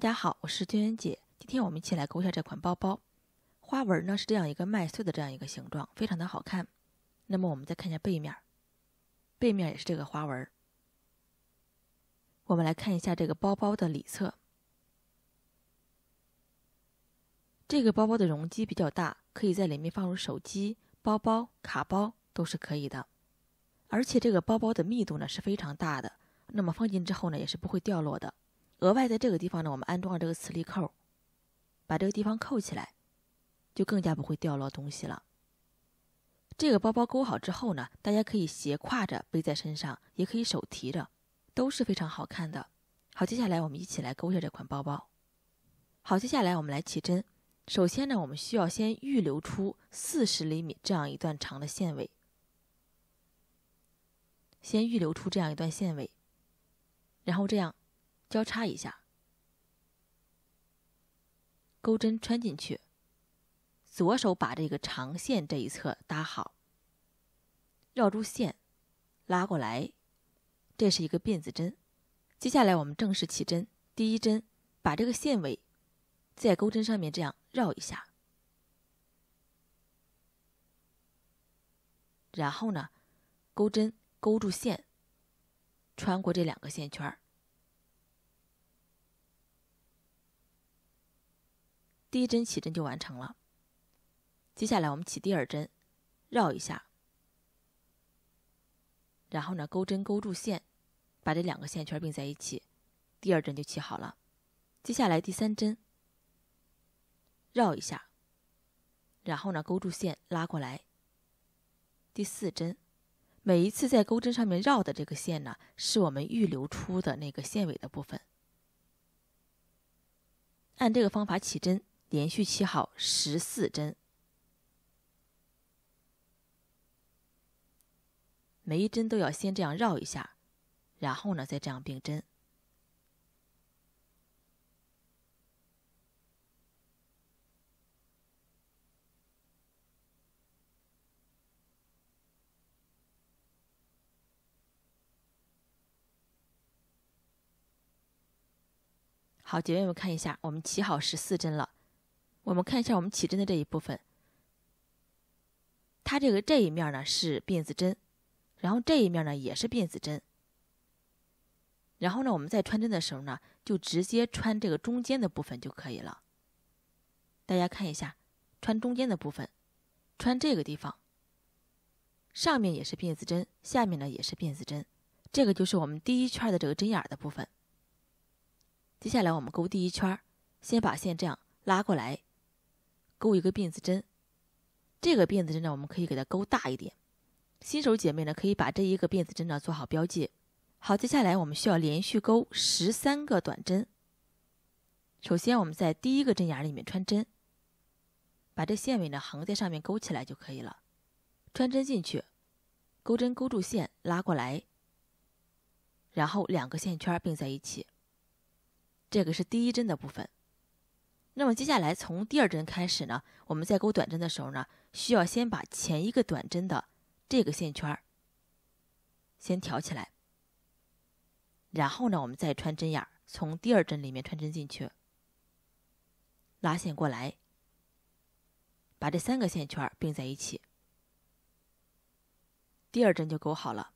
大家好，我是娟娟姐。今天我们一起来钩一下这款包包，花纹呢是这样一个麦穗的这样一个形状，非常的好看。那么我们再看一下背面，背面也是这个花纹。我们来看一下这个包包的里侧，这个包包的容积比较大，可以在里面放入手机、包包、卡包都是可以的。而且这个包包的密度呢是非常大的，那么放进之后呢也是不会掉落的。额外在这个地方呢，我们安装了这个磁力扣，把这个地方扣起来，就更加不会掉落东西了。这个包包勾好之后呢，大家可以斜挎着背在身上，也可以手提着，都是非常好看的。好，接下来我们一起来勾下这款包包。好，接下来我们来起针。首先呢，我们需要先预留出四十厘米这样一段长的线尾，先预留出这样一段线尾，然后这样。交叉一下，钩针穿进去，左手把这个长线这一侧搭好，绕住线，拉过来，这是一个辫子针。接下来我们正式起针，第一针，把这个线尾在钩针上面这样绕一下，然后呢，钩针钩住线，穿过这两个线圈儿。第一针起针就完成了。接下来我们起第二针，绕一下，然后呢，钩针钩住线，把这两个线圈并在一起，第二针就起好了。接下来第三针，绕一下，然后呢，钩住线拉过来。第四针，每一次在钩针上面绕的这个线呢，是我们预留出的那个线尾的部分。按这个方法起针。连续起好十四针，每一针都要先这样绕一下，然后呢再这样并针。好，姐妹们看一下，我们起好十四针了。我们看一下我们起针的这一部分，它这个这一面呢是辫子针，然后这一面呢也是辫子针。然后呢，我们在穿针的时候呢，就直接穿这个中间的部分就可以了。大家看一下，穿中间的部分，穿这个地方，上面也是辫子针，下面呢也是辫子针，这个就是我们第一圈的这个针眼的部分。接下来我们钩第一圈，先把线这样拉过来。勾一个辫子针，这个辫子针呢，我们可以给它勾大一点。新手姐妹呢，可以把这一个辫子针呢做好标记。好，接下来我们需要连续勾十三个短针。首先，我们在第一个针眼里面穿针，把这线尾呢横在上面勾起来就可以了。穿针进去，钩针钩住线，拉过来，然后两个线圈并在一起。这个是第一针的部分。那么接下来从第二针开始呢，我们在钩短针的时候呢，需要先把前一个短针的这个线圈先挑起来，然后呢，我们再穿针眼，从第二针里面穿针进去，拉线过来，把这三个线圈并在一起，第二针就钩好了。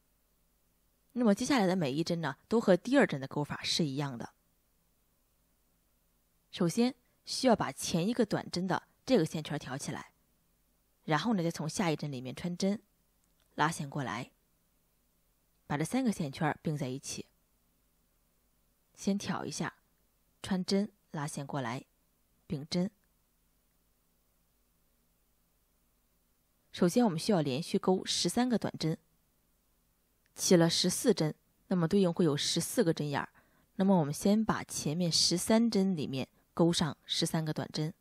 那么接下来的每一针呢，都和第二针的钩法是一样的，首先。需要把前一个短针的这个线圈挑起来，然后呢，再从下一针里面穿针，拉线过来，把这三个线圈并在一起。先挑一下，穿针拉线过来，并针。首先，我们需要连续钩十三个短针，起了十四针，那么对应会有十四个针眼儿。那么，我们先把前面十三针里面。钩上十三个短针，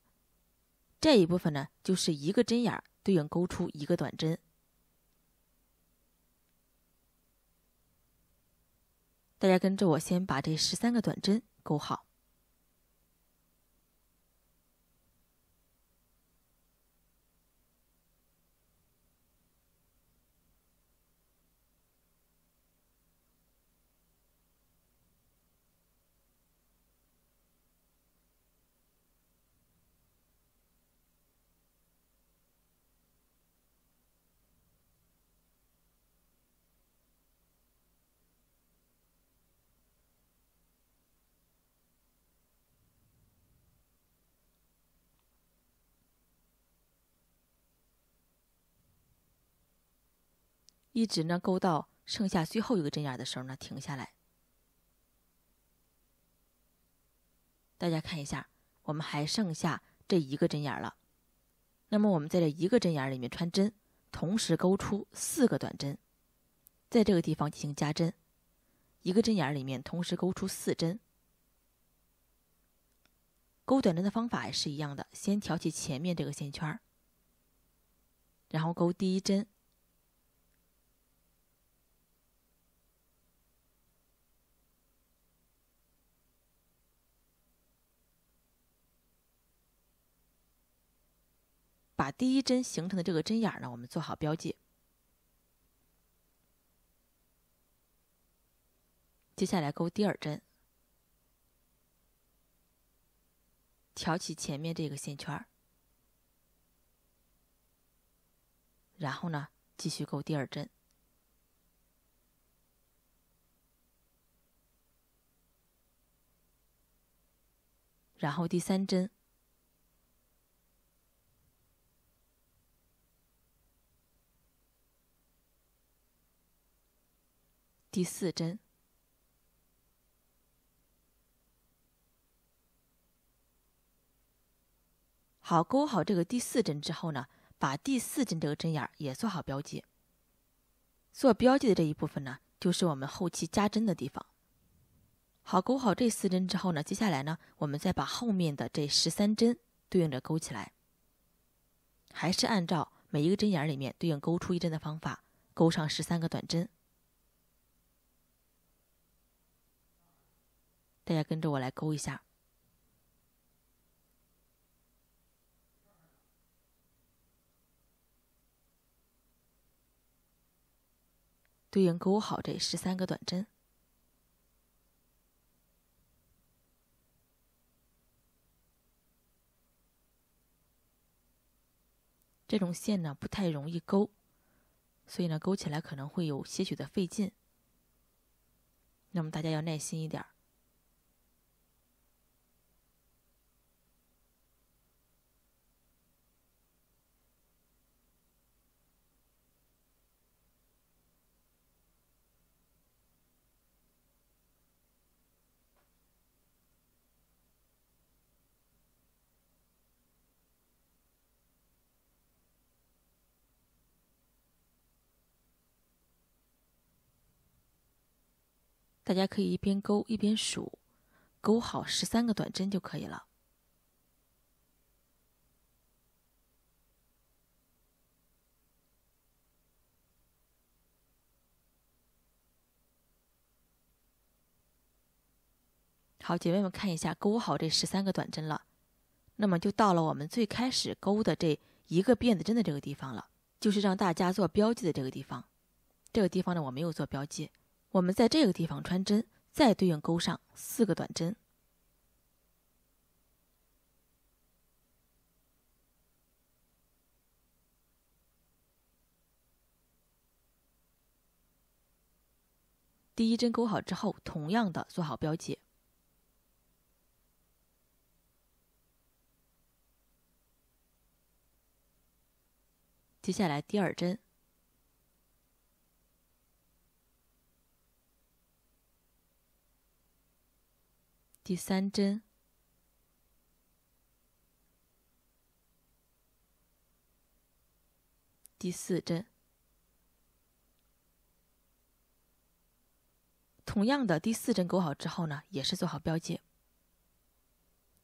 这一部分呢就是一个针眼儿对应钩出一个短针。大家跟着我，先把这十三个短针钩好。一直呢钩到剩下最后一个针眼的时候呢停下来。大家看一下，我们还剩下这一个针眼了。那么我们在这一个针眼里面穿针，同时钩出四个短针，在这个地方进行加针，一个针眼里面同时钩出四针。钩短针的方法也是一样的，先挑起前面这个线圈，然后钩第一针。把第一针形成的这个针眼儿呢，我们做好标记。接下来钩第二针，挑起前面这个线圈儿，然后呢继续钩第二针，然后第三针。第四针，好，钩好这个第四针之后呢，把第四针这个针眼儿也做好标记。做标记的这一部分呢，就是我们后期加针的地方。好，钩好这四针之后呢，接下来呢，我们再把后面的这十三针对应着钩起来。还是按照每一个针眼儿里面对应钩出一针的方法，钩上十三个短针。大家跟着我来勾一下，对应勾好这十三个短针。这种线呢不太容易勾，所以呢勾起来可能会有些许的费劲，那么大家要耐心一点儿。大家可以一边钩一边数，钩好十三个短针就可以了。好，姐妹们看一下，钩好这十三个短针了，那么就到了我们最开始钩的这一个辫子针的这个地方了，就是让大家做标记的这个地方。这个地方呢，我没有做标记。我们在这个地方穿针，再对应钩上四个短针。第一针勾好之后，同样的做好标记。接下来第二针。第三针，第四针，同样的第四针勾好之后呢，也是做好标记。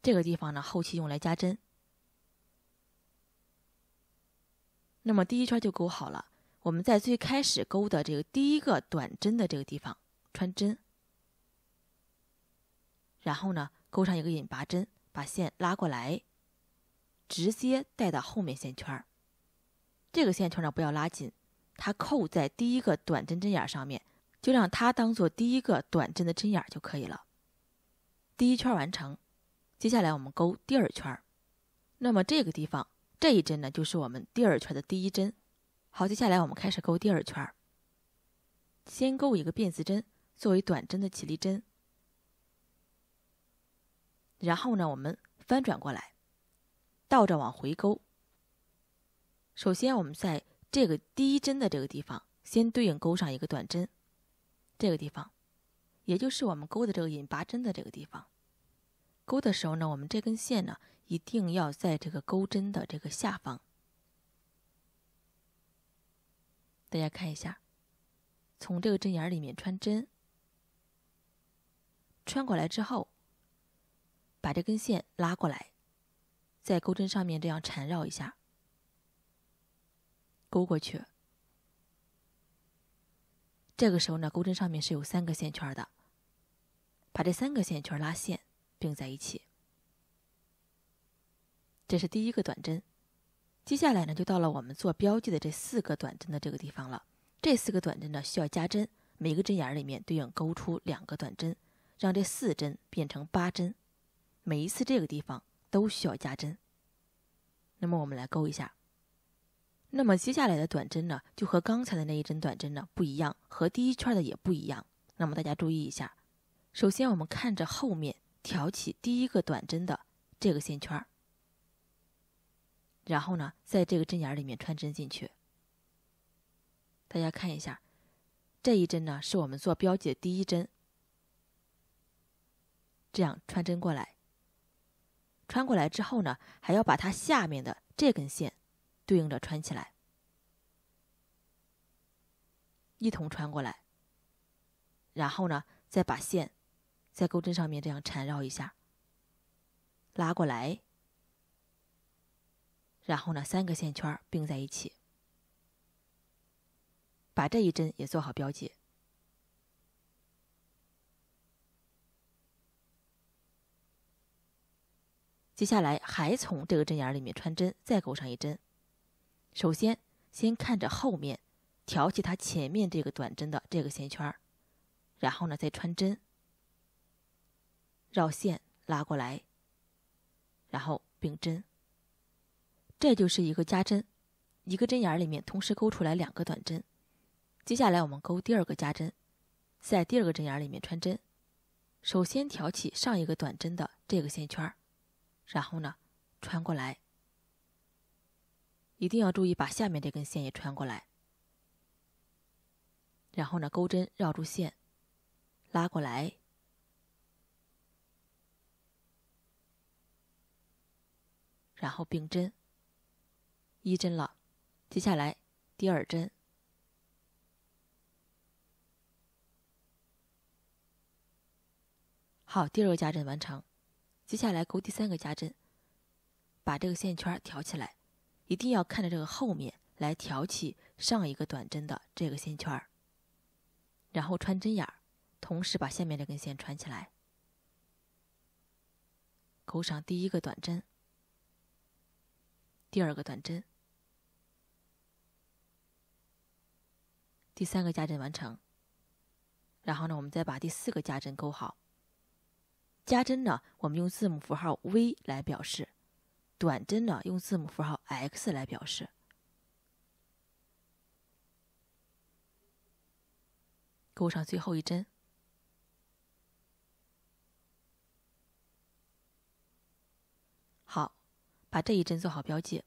这个地方呢，后期用来加针。那么第一圈就勾好了。我们在最开始勾的这个第一个短针的这个地方穿针。然后呢，钩上一个引拔针，把线拉过来，直接带到后面线圈。这个线圈呢不要拉紧，它扣在第一个短针针眼上面，就让它当做第一个短针的针眼就可以了。第一圈完成，接下来我们钩第二圈。那么这个地方这一针呢，就是我们第二圈的第一针。好，接下来我们开始钩第二圈，先钩一个辫子针作为短针的起立针。然后呢，我们翻转过来，倒着往回勾。首先，我们在这个第一针的这个地方，先对应勾上一个短针。这个地方，也就是我们勾的这个引拔针的这个地方。勾的时候呢，我们这根线呢，一定要在这个钩针的这个下方。大家看一下，从这个针眼里面穿针，穿过来之后。把这根线拉过来，在钩针上面这样缠绕一下，勾过去。这个时候呢，钩针上面是有三个线圈的，把这三个线圈拉线并在一起。这是第一个短针。接下来呢，就到了我们做标记的这四个短针的这个地方了。这四个短针呢需要加针，每个针眼里面对应钩出两个短针，让这四针变成八针。每一次这个地方都需要加针。那么我们来钩一下。那么接下来的短针呢，就和刚才的那一针短针呢不一样，和第一圈的也不一样。那么大家注意一下。首先我们看着后面挑起第一个短针的这个线圈儿，然后呢，在这个针眼里面穿针进去。大家看一下，这一针呢是我们做标记的第一针，这样穿针过来。穿过来之后呢，还要把它下面的这根线对应着穿起来，一同穿过来。然后呢，再把线在钩针上面这样缠绕一下，拉过来。然后呢，三个线圈并在一起，把这一针也做好标记。接下来还从这个针眼里面穿针，再钩上一针。首先，先看着后面，挑起它前面这个短针的这个线圈儿，然后呢再穿针，绕线拉过来，然后并针。这就是一个加针，一个针眼里面同时钩出来两个短针。接下来我们钩第二个加针，在第二个针眼里面穿针，首先挑起上一个短针的这个线圈儿。然后呢，穿过来。一定要注意把下面这根线也穿过来。然后呢，钩针绕住线，拉过来，然后并针，一针了。接下来第二针。好，第二个加针完成。接下来钩第三个加针，把这个线圈挑起来，一定要看着这个后面来挑起上一个短针的这个线圈，然后穿针眼儿，同时把下面这根线穿起来，钩上第一个短针，第二个短针，第三个加针完成。然后呢，我们再把第四个加针钩好。加针呢，我们用字母符号 V 来表示；短针呢，用字母符号 X 来表示。勾上最后一针，好，把这一针做好标记。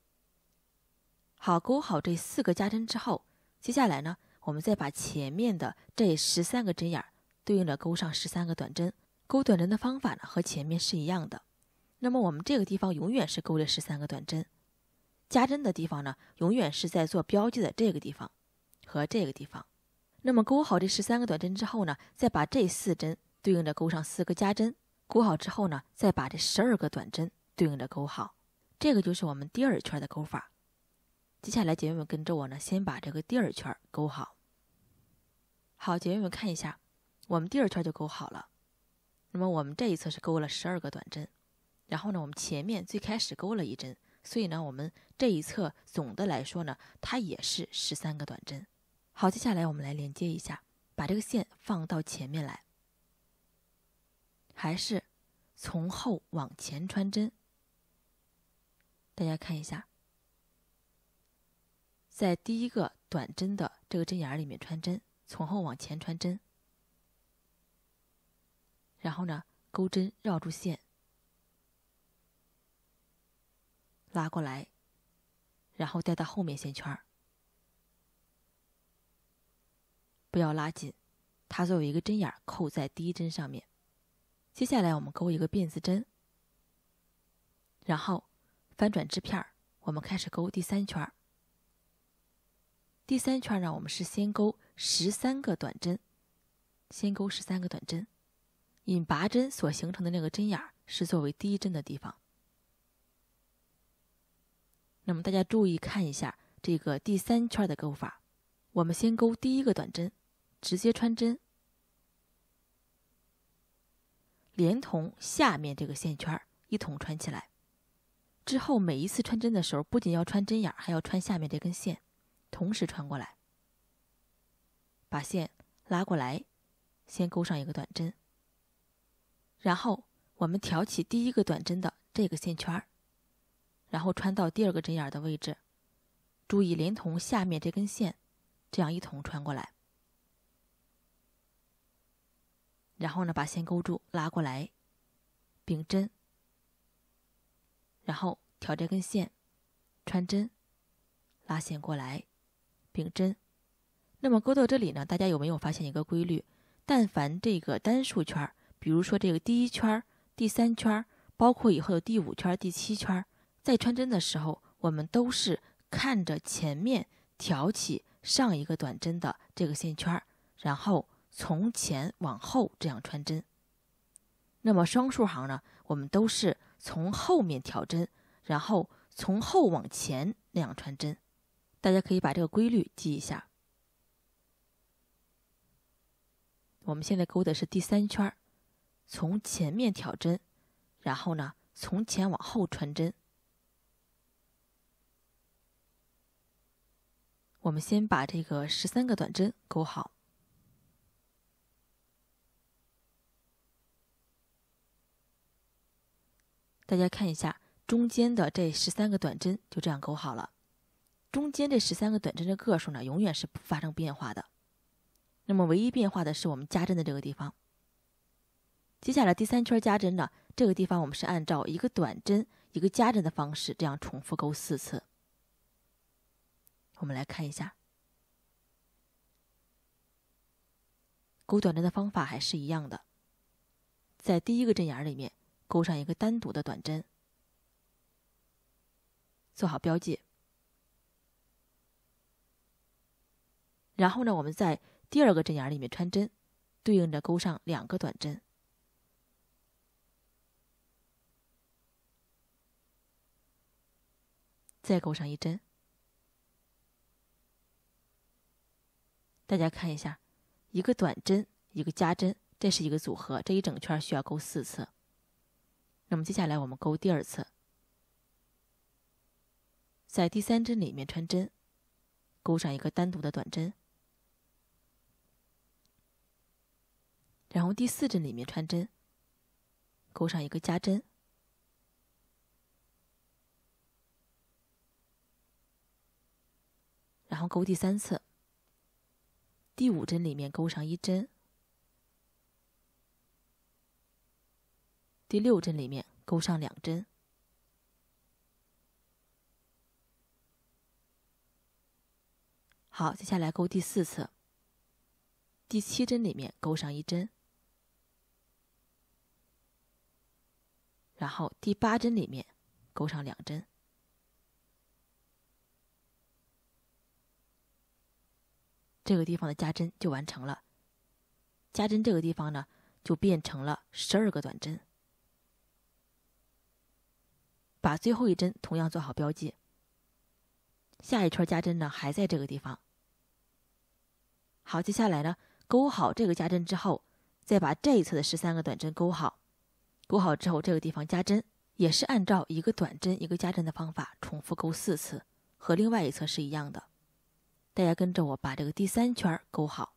好，勾好这四个加针之后，接下来呢，我们再把前面的这十三个针眼对应的勾上十三个短针。钩短针的方法呢，和前面是一样的。那么我们这个地方永远是钩了十三个短针，加针的地方呢，永远是在做标记的这个地方和这个地方。那么钩好这十三个短针之后呢，再把这四针对应着钩上四个加针，钩好之后呢，再把这十二个短针对应着钩好。这个就是我们第二圈的钩法。接下来姐妹们跟着我呢，先把这个第二圈钩好。好，姐妹们看一下，我们第二圈就钩好了。那么我们这一侧是钩了十二个短针，然后呢，我们前面最开始钩了一针，所以呢，我们这一侧总的来说呢，它也是十三个短针。好，接下来我们来连接一下，把这个线放到前面来，还是从后往前穿针。大家看一下，在第一个短针的这个针眼里面穿针，从后往前穿针。然后呢，钩针绕住线，拉过来，然后带到后面线圈儿，不要拉紧，它作为一个针眼儿扣在第一针上面。接下来我们钩一个辫子针，然后翻转织片儿，我们开始钩第三圈儿。第三圈儿呢，我们是先钩十三个短针，先钩十三个短针。引拔针所形成的那个针眼是作为第一针的地方。那么大家注意看一下这个第三圈的钩法。我们先钩第一个短针，直接穿针，连同下面这个线圈一同穿起来。之后每一次穿针的时候，不仅要穿针眼，还要穿下面这根线，同时穿过来，把线拉过来，先钩上一个短针。然后我们挑起第一个短针的这个线圈儿，然后穿到第二个针眼的位置，注意连同下面这根线，这样一同穿过来。然后呢，把线勾住，拉过来，柄针。然后挑这根线，穿针，拉线过来，柄针。那么勾到这里呢，大家有没有发现一个规律？但凡这个单数圈儿。比如说，这个第一圈、第三圈，包括以后的第五圈、第七圈，在穿针的时候，我们都是看着前面挑起上一个短针的这个线圈，然后从前往后这样穿针。那么双数行呢，我们都是从后面挑针，然后从后往前那样穿针。大家可以把这个规律记一下。我们现在钩的是第三圈。从前面挑针，然后呢，从前往后穿针。我们先把这个十三个短针钩好。大家看一下，中间的这十三个短针就这样钩好了。中间这十三个短针的个数呢，永远是不发生变化的。那么，唯一变化的是我们加针的这个地方。接下来第三圈加针呢？这个地方我们是按照一个短针一个加针的方式，这样重复钩四次。我们来看一下，钩短针的方法还是一样的，在第一个针眼里面钩上一个单独的短针，做好标记。然后呢，我们在第二个针眼里面穿针，对应着钩上两个短针。再钩上一针，大家看一下，一个短针，一个加针，这是一个组合。这一整圈需要钩四次。那么接下来我们钩第二次，在第三针里面穿针，钩上一个单独的短针，然后第四针里面穿针，钩上一个加针。然后勾第三次，第五针里面勾上一针，第六针里面勾上两针。好，接下来勾第四次，第七针里面勾上一针，然后第八针里面勾上两针。这个地方的加针就完成了，加针这个地方呢就变成了十二个短针。把最后一针同样做好标记。下一圈加针呢还在这个地方。好，接下来呢钩好这个加针之后，再把这一侧的十三个短针钩好。钩好之后，这个地方加针也是按照一个短针一个加针的方法重复钩四次，和另外一侧是一样的。大家跟着我把这个第三圈勾好。